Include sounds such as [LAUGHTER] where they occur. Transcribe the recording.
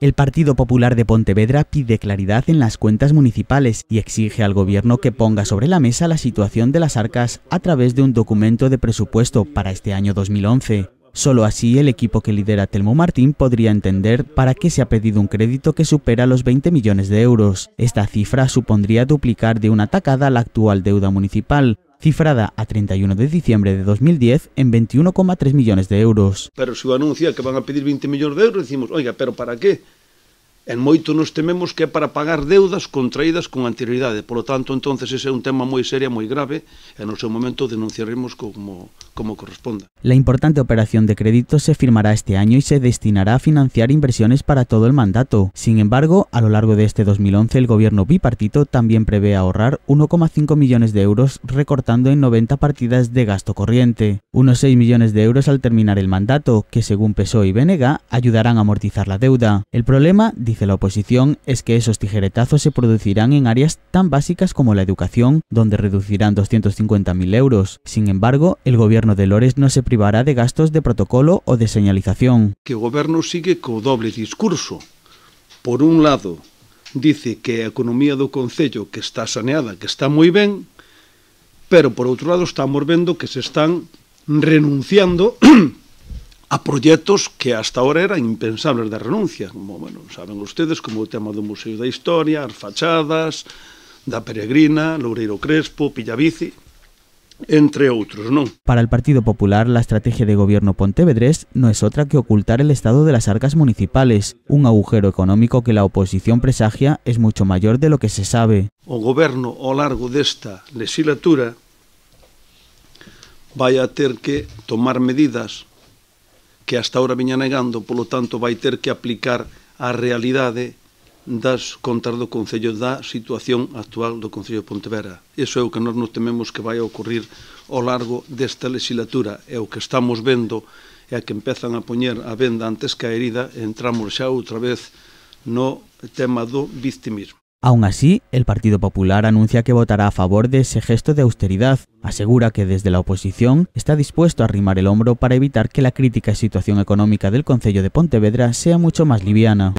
El Partido Popular de Pontevedra pide claridad en las cuentas municipales y exige al gobierno que ponga sobre la mesa la situación de las arcas a través de un documento de presupuesto para este año 2011. Solo así el equipo que lidera Telmo Martín podría entender para qué se ha pedido un crédito que supera los 20 millones de euros. Esta cifra supondría duplicar de una tacada la actual deuda municipal, cifrada a 31 de diciembre de 2010 en 21,3 millones de euros. Pero se anuncia que van a pedir 20 millóns de euros, decimos, oiga, pero para qué? En moito nos tememos que é para pagar deudas contraídas con anterioridade. Por lo tanto, entonces, ese é un tema moi serio, moi grave, e no seu momento denunciaremos como como corresponda. La importante operación de crédito se firmará este año y se destinará a financiar inversiones para todo el mandato. Sin embargo, a lo largo de este 2011 el gobierno bipartito también prevé ahorrar 1,5 millones de euros recortando en 90 partidas de gasto corriente, unos 6 millones de euros al terminar el mandato, que según PSOE y Venega, ayudarán a amortizar la deuda. El problema, dice la oposición, es que esos tijeretazos se producirán en áreas tan básicas como la educación, donde reducirán 250.000 euros. Sin embargo, el gobierno goberno de Lores non se privará de gastos de protocolo ou de señalización. Que o goberno sigue co doble discurso. Por un lado, dice que a economía do Concello que está saneada, que está moi ben, pero por outro lado estamos vendo que se están renunciando [CLEARS THROAT] a proxectos que hasta ahora eran impensables de renuncia, como bueno, saben ustedes, como o tema do Museo da Historia, as fachadas, da Peregrina, Loureiro Crespo, Pillavici, entre outros, non? Para el Partido Popular, la estrategia de gobierno pontevedrés no es otra que ocultar el estado de las arcas municipales, un agujero económico que la oposición presagia es mucho mayor de lo que se sabe. O goberno ao largo desta legislatura vai a ter que tomar medidas que hasta ahora viña negando, polo tanto vai ter que aplicar a realidade das contas do Concello da situación actual do Concello de Pontevedra. Iso é o que nós nos tememos que vai ocurrir ao largo desta legislatura. É o que estamos vendo é a que empezan a poñer a venda antes que a herida, entramos xa outra vez no tema do victimismo. Aún así, el Partido Popular anuncia que votará a favor de ese gesto de austeridad. Asegura que desde la oposición está dispuesto a arrimar el hombro para evitar que la crítica situación económica del Concello de Pontevedra sea mucho más liviana.